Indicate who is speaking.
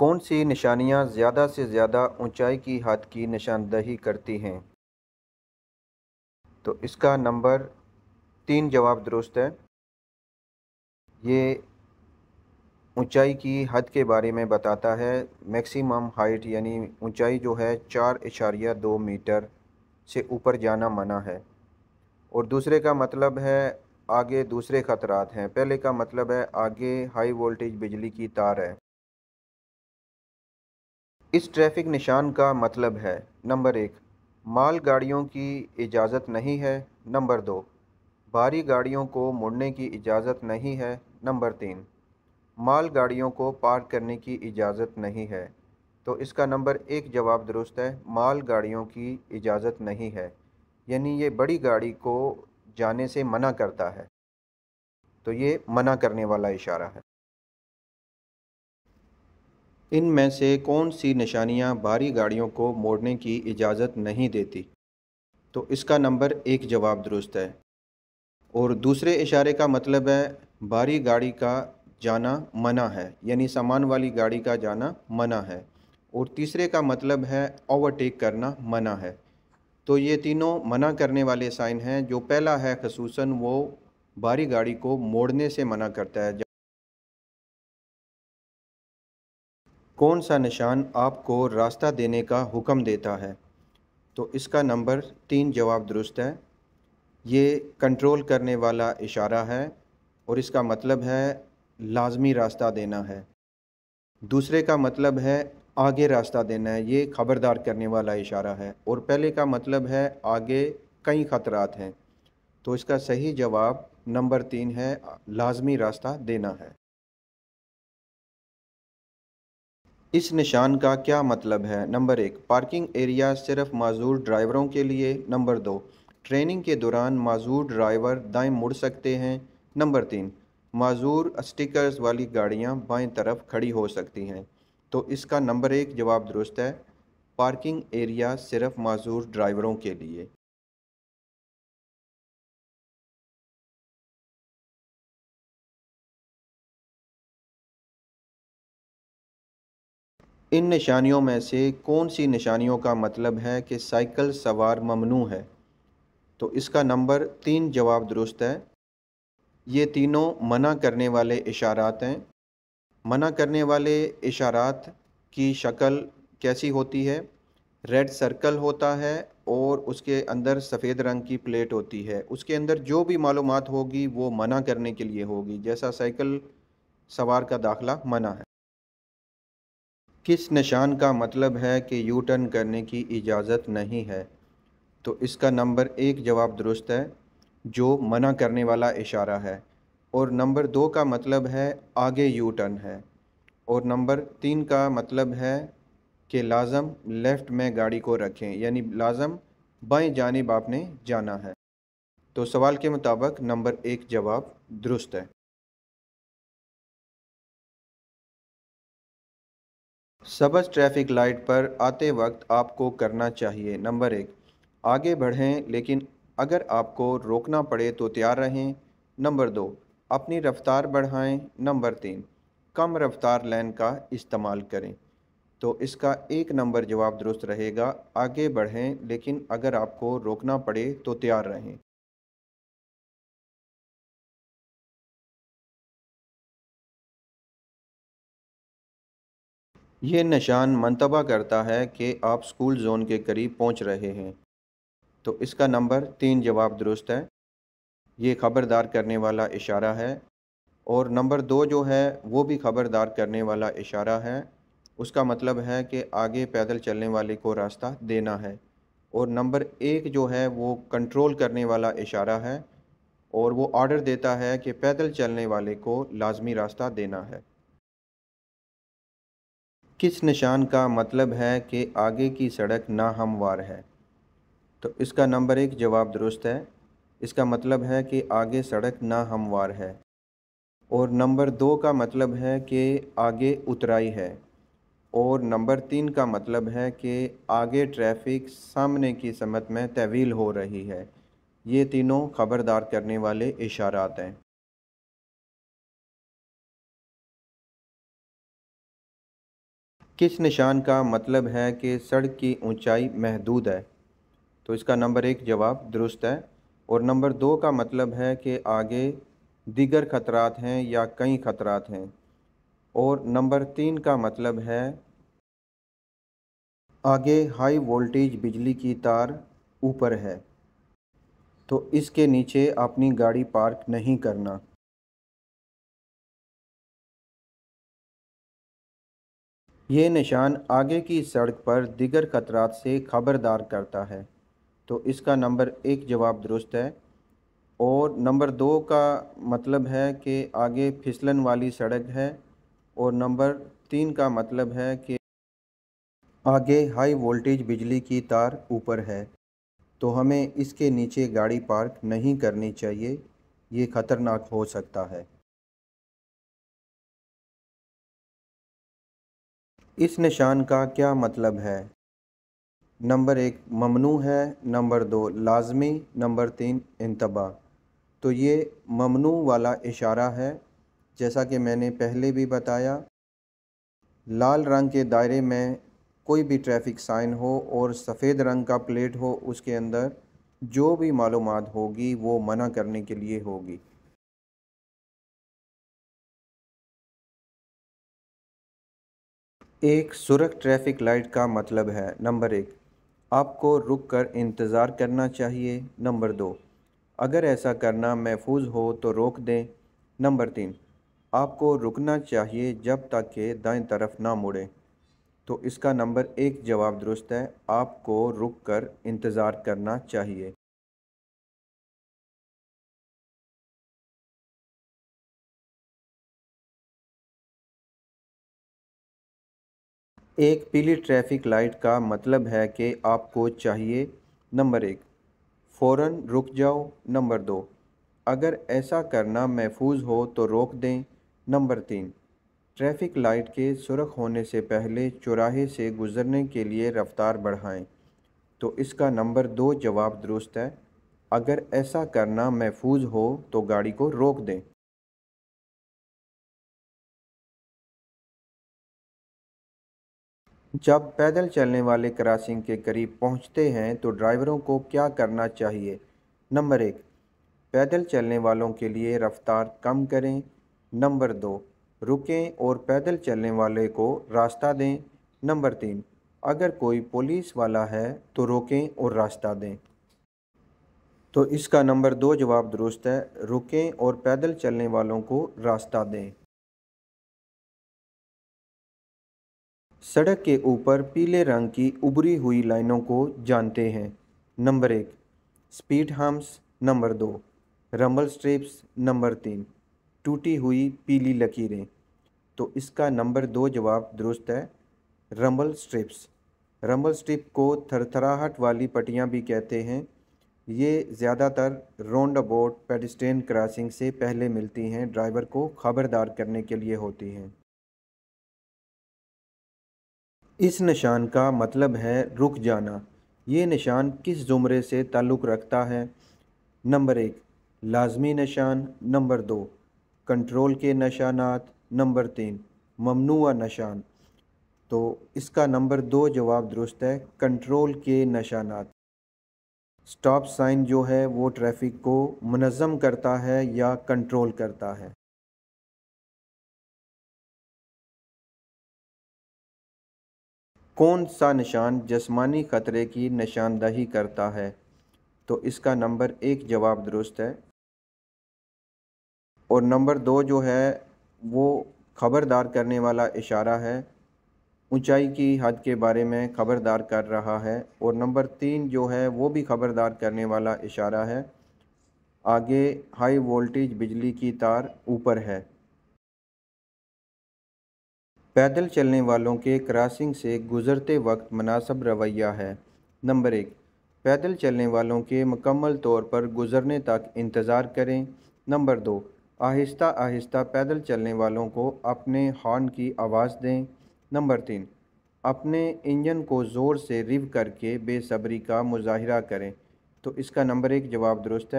Speaker 1: कौन सी निशानियाँ ज़्यादा से ज़्यादा ऊंचाई की हद की निशानदही करती हैं तो इसका नंबर तीन जवाब दुरुस्त है ये ऊंचाई की हद के बारे में बताता है मैक्सिमम हाइट यानी ऊंचाई जो है चार इशारिया दो मीटर से ऊपर जाना मना है और दूसरे का मतलब है आगे दूसरे ख़तरात हैं पहले का मतलब है आगे हाई वोल्टेज बिजली की तार है इस ट्रैफिक निशान का मतलब है नंबर एक माल गाड़ियों की इजाज़त नहीं है नंबर दो भारी गाड़ियों को मुड़ने की इजाज़त नहीं है नंबर तीन माल गाड़ियों को पार्क करने की इजाज़त नहीं है तो इसका नंबर एक जवाब दुरुस्त है माल गाड़ियों की इजाज़त नहीं है यानी ये बड़ी गाड़ी को जाने से मना करता है तो ये मना करने वाला इशारा है इनमें से कौन सी निशानियाँ भारी गाड़ियों को मोड़ने की इजाज़त नहीं देती तो इसका नंबर एक जवाब दुरुस्त है और दूसरे इशारे का मतलब है भारी गाड़ी का जाना मना है यानी सामान वाली गाड़ी का जाना मना है और तीसरे का मतलब है ओवरटेक करना मना है तो ये तीनों मना करने वाले साइन हैं जो पहला है खसूस वो भारी गाड़ी को मोड़ने से मना करता है कौन सा निशान आपको रास्ता देने का हुक्म देता है तो इसका नंबर तीन जवाब दुरुस्त है ये कंट्रोल करने वाला इशारा है और इसका मतलब है लाजमी रास्ता देना है दूसरे का मतलब है आगे रास्ता देना है ये खबरदार करने वाला इशारा है और पहले का मतलब है आगे कई ख़तरात हैं तो इसका सही जवाब नंबर तीन है लाजमी रास्ता देना है इस निशान का क्या मतलब है नंबर एक पार्किंग एरिया सिर्फ माजूर ड्राइवरों के लिए नंबर दो ट्रेनिंग के दौरान माजूर ड्राइवर दाएं मुड़ सकते हैं नंबर तीन माजूर स्टिकर्स वाली गाड़ियां बाएं तरफ खड़ी हो सकती हैं तो इसका नंबर एक जवाब दुरुस्त है पार्किंग एरिया सिर्फ
Speaker 2: माजूर ड्राइवरों के लिए इन निशानियों में से कौन सी निशानियों का मतलब है
Speaker 1: कि साइकिल सवार ममनू है तो इसका नंबर तीन जवाब दुरुस्त है ये तीनों मना करने वाले इशारात हैं मना करने वाले इशारात की शक्ल कैसी होती है रेड सर्कल होता है और उसके अंदर सफ़ेद रंग की प्लेट होती है उसके अंदर जो भी मालूम होगी वो मना करने के लिए होगी जैसा साइकिल सवार का दाखला मना है किस निशान का मतलब है कि यू टर्न करने की इजाज़त नहीं है तो इसका नंबर एक जवाब दुरुस्त है जो मना करने वाला इशारा है और नंबर दो का मतलब है आगे यू टर्न है और नंबर तीन का मतलब है कि लाजम लेफ़्ट में गाड़ी को रखें यानी लाजम बाएं जानब आपने जाना है तो सवाल के मुताबिक नंबर
Speaker 2: एक जवाब दुरुस्त है सबज ट्रैफिक लाइट पर आते वक्त आपको करना चाहिए
Speaker 1: नंबर एक आगे बढ़ें लेकिन अगर आपको रोकना पड़े तो तैयार रहें नंबर दो अपनी रफ़्तार बढ़ाएं नंबर तीन कम रफ्तार लेन का इस्तेमाल करें तो इसका एक नंबर जवाब दुरुस्त रहेगा आगे
Speaker 2: बढ़ें लेकिन अगर आपको रोकना पड़े तो तैयार रहें ये निशान मंतबा करता है कि आप स्कूल जोन के करीब
Speaker 1: पहुंच रहे हैं तो इसका नंबर तीन जवाब दुरुस्त है ये खबरदार करने वाला इशारा है और नंबर दो जो है वो भी खबरदार करने वाला इशारा है उसका मतलब है कि आगे पैदल चलने वाले को रास्ता देना है और नंबर एक जो है वो कंट्रोल करने वाला इशारा है और वो ऑर्डर देता है कि पैदल चलने वाले को लाजमी रास्ता देना है किस निशान का मतलब है कि आगे की सड़क ना हमवार है तो इसका नंबर एक जवाब दुरुस्त है इसका मतलब है कि आगे सड़क ना हमवार है और नंबर दो का मतलब है कि आगे उतराई है और नंबर तीन का मतलब है कि आगे ट्रैफिक सामने की समत में तवील हो रही है ये तीनों खबरदार करने वाले
Speaker 2: इशारात हैं किस निशान का मतलब है कि सड़क की ऊंचाई महदूद
Speaker 1: है तो इसका नंबर एक जवाब दुरुस्त है और नंबर दो का मतलब है कि आगे दीगर ख़तरात हैं या कई ख़तरात हैं और नंबर तीन का मतलब है आगे हाई वोल्टेज बिजली
Speaker 2: की तार ऊपर है तो इसके नीचे अपनी गाड़ी पार्क नहीं करना ये निशान आगे की सड़क पर दिगर खतरात से खबरदार
Speaker 1: करता है तो इसका नंबर एक जवाब दुरुस्त है और नंबर दो का मतलब है कि आगे फिसलन वाली सड़क है और नंबर तीन का मतलब है कि आगे हाई वोल्टेज बिजली की तार ऊपर है तो हमें इसके नीचे गाड़ी पार्क नहीं करनी चाहिए
Speaker 2: ये ख़तरनाक हो सकता है इस निशान का क्या मतलब है नंबर एक
Speaker 1: ममनू है नंबर दो लाजमी नंबर तीन इंतबा तो ये ममनू वाला इशारा है जैसा कि मैंने पहले भी बताया लाल रंग के दायरे में कोई भी ट्रैफिक साइन हो और सफ़ेद रंग का
Speaker 2: प्लेट हो उसके अंदर जो भी मालूम होगी वो मना करने के लिए होगी एक सुरख ट्रैफिक लाइट का मतलब है नंबर एक आपको
Speaker 1: रुक कर इंतज़ार करना चाहिए नंबर दो अगर ऐसा करना महफूज हो तो रोक दें नंबर तीन आपको रुकना चाहिए जब तक के दाएं तरफ ना मुड़े तो इसका नंबर एक जवाब दुरुस्त है आपको रुक
Speaker 2: कर इंतज़ार करना चाहिए एक पीली ट्रैफिक लाइट का मतलब है कि आपको
Speaker 1: चाहिए नंबर एक फ़ौर रुक जाओ नंबर दो अगर ऐसा करना महफूज हो तो रोक दें नंबर तीन ट्रैफिक लाइट के सुरख होने से पहले चौराहे से गुज़रने के लिए रफ़्तार बढ़ाएं तो इसका नंबर दो जवाब दुरुस्त है अगर ऐसा करना महफूज हो तो
Speaker 2: गाड़ी को रोक दें जब पैदल चलने वाले क्रॉसिंग के करीब पहुंचते
Speaker 1: हैं तो ड्राइवरों को क्या करना चाहिए नंबर एक पैदल चलने वालों के लिए रफ्तार कम करें नंबर दो रुकें और पैदल चलने वाले को रास्ता दें नंबर तीन अगर कोई पुलिस वाला है तो रोकें और रास्ता दें तो इसका नंबर दो जवाब दुरुस्त है रुकें और पैदल चलने वालों को रास्ता दें सड़क के ऊपर पीले रंग की उभरी हुई लाइनों को जानते हैं नंबर एक स्पीड हार्म्स नंबर दो रंबल स्ट्रिप्स नंबर तीन टूटी हुई पीली लकीरें तो इसका नंबर दो जवाब दुरुस्त है रंबल स्ट्रिप्स रंबल स्ट्रिप को थरथराहट वाली पटियां भी कहते हैं ये ज़्यादातर रोंड अबाउट पेडिस्टेन क्रॉसिंग से पहले मिलती हैं ड्राइवर को खबरदार करने के लिए होती हैं इस निशान का मतलब है रुक जाना ये निशान किस ज़ुमरे से ताल्लुक़ रखता है नंबर एक लाजमी निशान नंबर दो कंट्रोल के निशानात नंबर तीन ममनू निशान तो इसका नंबर दो जवाब दुरुस्त है कंट्रोल के निशानात
Speaker 2: स्टॉप साइन जो है वो ट्रैफिक को मनज़म करता है या कंट्रोल करता है कौन सा निशान जसमानी ख़तरे की
Speaker 1: निशानदही करता है तो इसका नंबर एक जवाब दुरुस्त है और नंबर दो जो है वो खबरदार करने वाला इशारा है ऊंचाई की हद के बारे में खबरदार कर रहा है और नंबर तीन जो है वो भी खबरदार करने वाला इशारा है आगे हाई वोल्टेज बिजली की तार ऊपर है पैदल चलने वालों के क्रॉसिंग से गुज़रते वक्त मुनासब रवैया है नंबर एक पैदल चलने वालों के मुकम्मल तौर पर गुज़रने तक इंतज़ार करें नंबर दो आहिस्ता आहिस्ता पैदल चलने वालों को अपने हॉर्न की आवाज़ दें नंबर तीन अपने इंजन को ज़ोर से रिव करके बेसब्री का मुजाहरा करें तो इसका नंबर एक जवाब दुरुस्त है